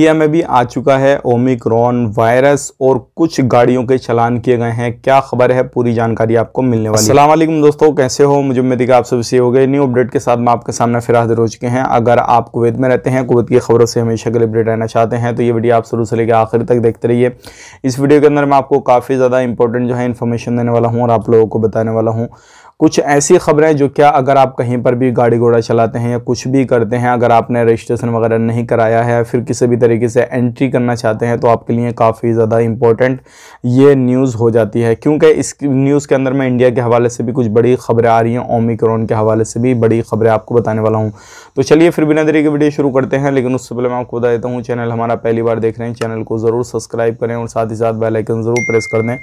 India में भी आ चुका है ओमिक्रॉन वायरस और कुछ गाड़ियों के चलान किए गए हैं क्या खबर है पूरी जानकारी आपको मिलने वाली है वालेकुम दोस्तों कैसे हो मुझे उम्मीद है आप सब से हो गए न्यू अपडेट के साथ मैं आपके सामने फिर हाजिर हो चुके हैं अगर आप कुवैत में रहते हैं कुवैत की खबरों से हमेशा के लिए अपडेट रहना चाहते हैं तो ये वीडियो आप शुरू से लेकर आखिर तक देखते रहिए इस वीडियो के अंदर मैं आपको काफ़ी ज़्यादा इंपॉर्टेंट जो है इन्फॉर्मेशन देने वाला हूँ और आप लोगों को बताने वाला हूँ कुछ ऐसी खबरें जो क्या अगर आप कहीं पर भी गाड़ी घोड़ा चलाते हैं या कुछ भी करते हैं अगर आपने रजिस्ट्रेशन वगैरह नहीं कराया है फिर किसी भी तरीके से एंट्री करना चाहते हैं तो आपके लिए काफ़ी ज़्यादा इंपॉर्टेंट ये न्यूज़ हो जाती है क्योंकि इस न्यूज़ के अंदर मैं इंडिया के हवाले से भी कुछ बड़ी खबरें आ रही हैं ओमिक्रॉन के हवाले से भी बड़ी खबरें आपको बताने वाला हूँ तो चलिए फिर बिना तरीके वीडियो शुरू करते हैं लेकिन उससे पहले मैं आपको बता देता हूँ चैनल हमारा पहली बार देख रहे हैं चैनल को ज़रूर सब्सक्राइब करें और साथ ही साथ बेलाइकन ज़रूर प्रेस कर दें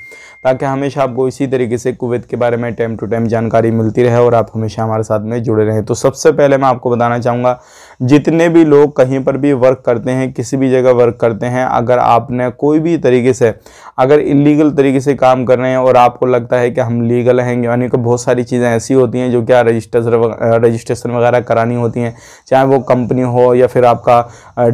ताकि हमेशा आपको इसी तरीके से कुवैत के बारे में टाइम टू टाइम जान जानकारी मिलती रहे और आप हमेशा हमारे साथ में जुड़े रहें तो सबसे पहले मैं आपको बताना चाहूँगा जितने भी लोग कहीं पर भी वर्क करते हैं किसी भी जगह वर्क करते हैं अगर आपने कोई भी तरीके से अगर इलीगल तरीके से काम कर रहे हैं और आपको लगता है कि हम लीगल हैं यानी कि बहुत सारी चीज़ें ऐसी होती हैं जो क्या रजिस्टर रजिस्ट्रेशन वगैरह करानी होती हैं चाहे वो कंपनी हो या फिर आपका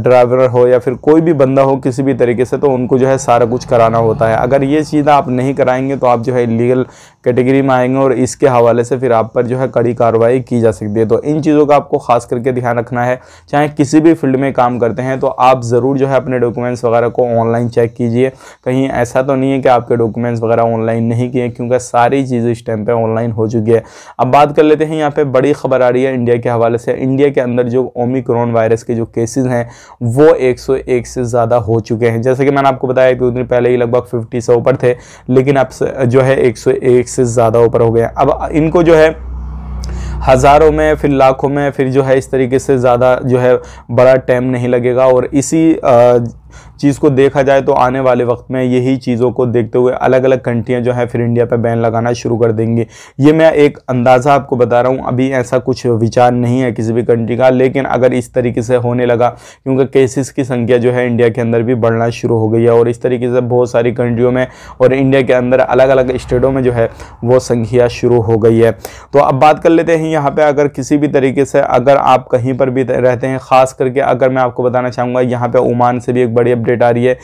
ड्राइवर हो या फिर कोई भी बंदा हो किसी भी तरीके से तो उनको जो है सारा कुछ कराना होता है अगर ये चीज़ आप नहीं कराएंगे तो आप जो है इलीगल कैटेगरी में आएंगे और इसके हवाले से फिर आप पर जो है कड़ी कार्रवाई की जा सकती है तो इन चीज़ों का आपको खास करके ध्यान रखना है है चाहे किसी भी फील्ड में काम करते हैं तो आप ज़रूर जो है अपने डॉक्यूमेंट्स वगैरह को ऑनलाइन चेक कीजिए कहीं ऐसा तो नहीं है कि आपके डॉक्यूमेंट्स वगैरह ऑनलाइन नहीं किए क्योंकि सारी चीज़ें इस टाइम पर ऑनलाइन हो चुकी है अब बात कर लेते हैं यहाँ पर बड़ी खबर आ रही है इंडिया के हवाले से इंडिया के अंदर जो ओमिक्रोन वायरस के जो केसेज हैं वो एक से ज़्यादा हो चुके हैं जैसे कि मैंने आपको बताया कि उतनी पहले ही लगभग फिफ्टी से ऊपर थे लेकिन अब जो है एक से ज़्यादा ऊपर हो गए अब इनको जो है हज़ारों में फिर लाखों में फिर जो है इस तरीके से ज़्यादा जो है बड़ा टाइम नहीं लगेगा और इसी चीज़ को देखा जाए तो आने वाले वक्त में यही चीज़ों को देखते हुए अलग अलग कंट्रियाँ जो है फिर इंडिया पर बैन लगाना शुरू कर देंगी ये मैं एक अंदाज़ा आपको बता रहा हूँ अभी ऐसा कुछ विचार नहीं है किसी भी कंट्री का लेकिन अगर इस तरीके से होने लगा क्योंकि केसेस की संख्या जो है इंडिया के अंदर भी बढ़ना शुरू हो गई है और इस तरीके से बहुत सारी कंट्रियों में और इंडिया के अंदर अलग अलग स्टेटों में जो है वो संख्या शुरू हो गई है तो अब बात कर लेते हैं यहाँ पर अगर किसी भी तरीके से अगर आप कहीं पर भी रहते हैं ख़ास करके अगर मैं आपको बताना चाहूँगा यहाँ पर ओमान से भी एक बड़ी अपडेट आ रही है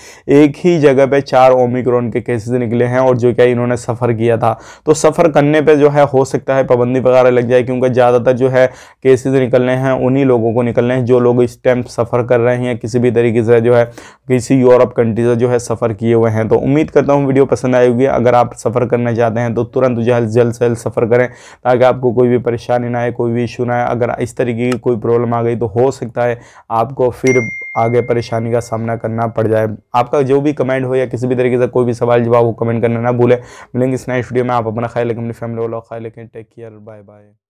एक ही जगह पे चार ओमिक्रॉन के केसेस निकले हैं और जो क्या इन्होंने सफ़र किया था तो सफ़र करने पर जो है हो सकता है पाबंदी वगैरह लग जाए क्योंकि ज़्यादातर जो है केसेस निकलने हैं उन्हीं लोगों को निकलने हैं जो लोग इस टाइम सफ़र कर रहे हैं किसी भी तरीके से जो है किसी यूरोप कंट्री से जो है सफ़र किए हुए हैं तो उम्मीद करता हूँ वीडियो पसंद आई होगी अगर आप सफ़र करना चाहते हैं तो तुरंत जो है जल्द से जल्द सफ़र करें ताकि आपको कोई भी परेशानी ना आए कोई भी इशू ना आए अगर इस तरीके की कोई प्रॉब्लम आ गई तो हो सकता है आपको फिर आगे परेशानी का सामना करना पड़ जाए आपका जो भी कमेंट हो या किसी भी तरीके से कोई भी सवाल जवाब हो कमेंट करना ना भूलें मिलेंगे इस नए वीडियो में आप अपना ख्याल रखें अपनी फैमिली वालों का ख्याल रखें टेक केयर बाय बाय